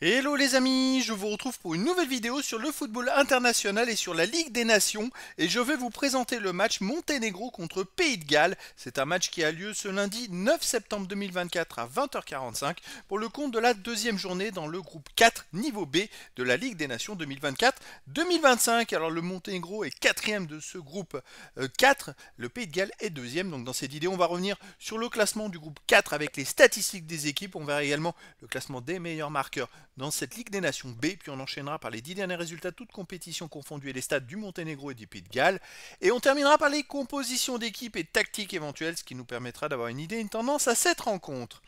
Hello les amis, je vous retrouve pour une nouvelle vidéo sur le football international et sur la Ligue des Nations et je vais vous présenter le match Monténégro contre Pays de Galles. C'est un match qui a lieu ce lundi 9 septembre 2024 à 20h45 pour le compte de la deuxième journée dans le groupe 4 niveau B de la Ligue des Nations 2024-2025. Alors le Monténégro est quatrième de ce groupe 4, euh, le Pays de Galles est deuxième. Donc dans cette vidéo on va revenir sur le classement du groupe 4 avec les statistiques des équipes, on verra également le classement des meilleurs marqueurs dans cette Ligue des Nations B, puis on enchaînera par les dix derniers résultats, toutes compétitions confondues et les stades du Monténégro et du Pays de Galles. Et on terminera par les compositions d'équipes et tactiques éventuelles, ce qui nous permettra d'avoir une idée, et une tendance à cette rencontre.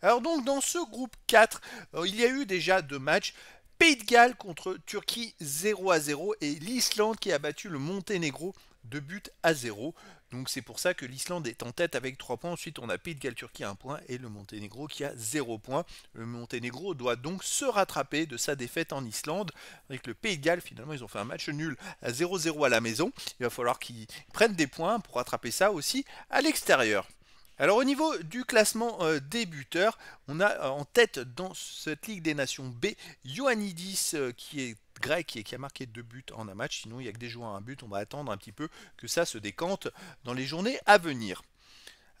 Alors donc dans ce groupe 4, euh, il y a eu déjà deux matchs. Pays de Galles contre Turquie 0 à 0 et l'Islande qui a battu le Monténégro de buts à 0. Donc c'est pour ça que l'Islande est en tête avec 3 points. Ensuite, on a Pays de Galles-Turquie à 1 point et le Monténégro qui a 0 point. Le Monténégro doit donc se rattraper de sa défaite en Islande. Avec le Pays de Galles, finalement, ils ont fait un match nul à 0-0 à la maison. Il va falloir qu'ils prennent des points pour rattraper ça aussi à l'extérieur. Alors au niveau du classement débuteur des buteurs, on a euh, en tête dans cette Ligue des Nations B Ioannidis euh, qui est grec qui a marqué deux buts en un match. Sinon, il n'y a que des joueurs à un but. On va attendre un petit peu que ça se décante dans les journées à venir.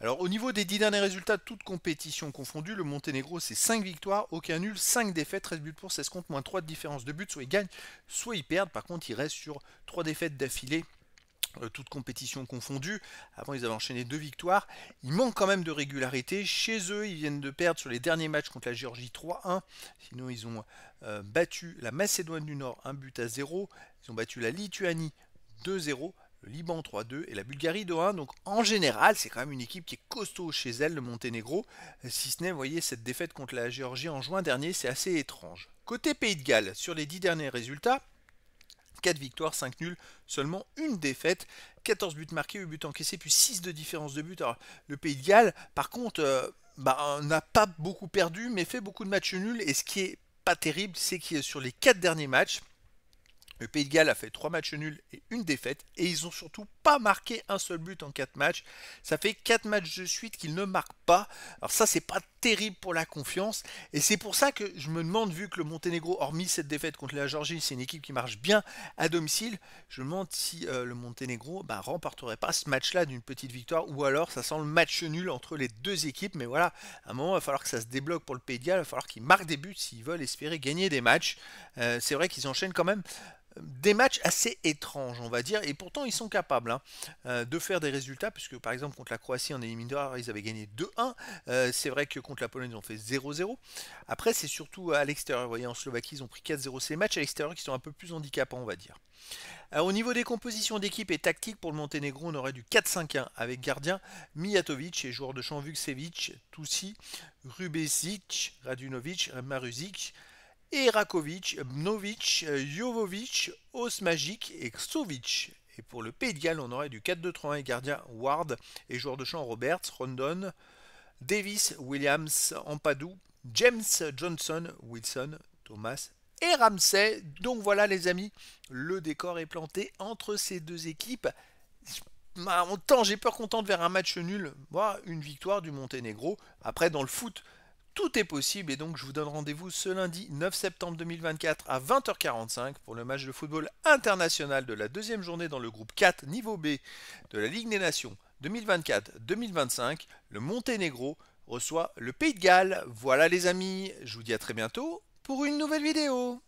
Alors au niveau des 10 derniers résultats, toutes compétitions confondues, le Monténégro c'est 5 victoires, aucun nul, 5 défaites, 13 buts pour 16 comptes, moins 3 de différence de buts. soit ils gagnent, soit ils perdent. Par contre, il reste sur 3 défaites d'affilée euh, toute compétition confondue, Avant, ils avaient enchaîné deux victoires. ils manquent quand même de régularité. Chez eux, ils viennent de perdre sur les derniers matchs contre la Géorgie 3-1. Sinon, ils ont euh, battu la Macédoine du Nord 1 but à 0. Ils ont battu la Lituanie 2-0. Le Liban 3-2 et la Bulgarie 2-1. Donc en général, c'est quand même une équipe qui est costaud chez elle, le Monténégro. Si ce n'est, vous voyez, cette défaite contre la Géorgie en juin dernier, c'est assez étrange. Côté Pays de Galles, sur les dix derniers résultats, 4 victoires, 5 nuls, seulement une défaite. 14 buts marqués, 8 buts encaissés, puis 6 de différence de but. Alors, le Pays de Galles, par contre, euh, bah, n'a pas beaucoup perdu, mais fait beaucoup de matchs nuls. Et ce qui est pas terrible, c'est que euh, sur les quatre derniers matchs, le Pays de Galles a fait trois matchs nuls et une défaite, et ils ont surtout pas marqué un seul but en quatre matchs. Ça fait quatre matchs de suite qu'ils ne marquent pas. Alors ça, c'est pas terrible pour la confiance. Et c'est pour ça que je me demande, vu que le Monténégro, hormis cette défaite contre la Georgie, c'est une équipe qui marche bien à domicile, je me demande si euh, le Monténégro ben remporterait pas ce match-là d'une petite victoire, ou alors ça sent le match nul entre les deux équipes. Mais voilà, à un moment, il va falloir que ça se débloque pour le Pédial il va falloir qu'ils marquent des buts s'ils veulent espérer gagner des matchs. Euh, c'est vrai qu'ils enchaînent quand même euh, des matchs assez étranges, on va dire, et pourtant ils sont capables hein, de faire des résultats, puisque par exemple contre la Croatie en éliminatoire, ils avaient gagné 2-1. c'est vrai que contre contre la Pologne, ils ont fait 0-0. Après, c'est surtout à l'extérieur. Vous voyez, en Slovaquie, ils ont pris 4-0. C'est les matchs à l'extérieur qui sont un peu plus handicapants, on va dire. Euh, au niveau des compositions d'équipe et tactique, pour le Monténégro, on aurait du 4-5-1 avec gardien Mijatovic et joueurs de champ Vuksevic, Tusi, Rubesic, Radunovic, Maruzic. Et Rakovic, Mnovic, Jovovic, Osmagic et Ksovic. Et pour le Pays de Galles, on aurait du 4-2-3-1 et gardien Ward et joueur de champ Roberts, Rondon, Davis, Williams, Ampadou, James Johnson, Wilson, Thomas et Ramsey. Donc voilà les amis, le décor est planté entre ces deux équipes. Bah, en j'ai peur qu'on tente vers un match nul, voire bah, une victoire du Monténégro. Après, dans le foot, tout est possible et donc je vous donne rendez-vous ce lundi 9 septembre 2024 à 20h45 pour le match de football international de la deuxième journée dans le groupe 4 niveau B de la Ligue des Nations 2024-2025. Le Monténégro reçoit le Pays de Galles. Voilà les amis, je vous dis à très bientôt pour une nouvelle vidéo.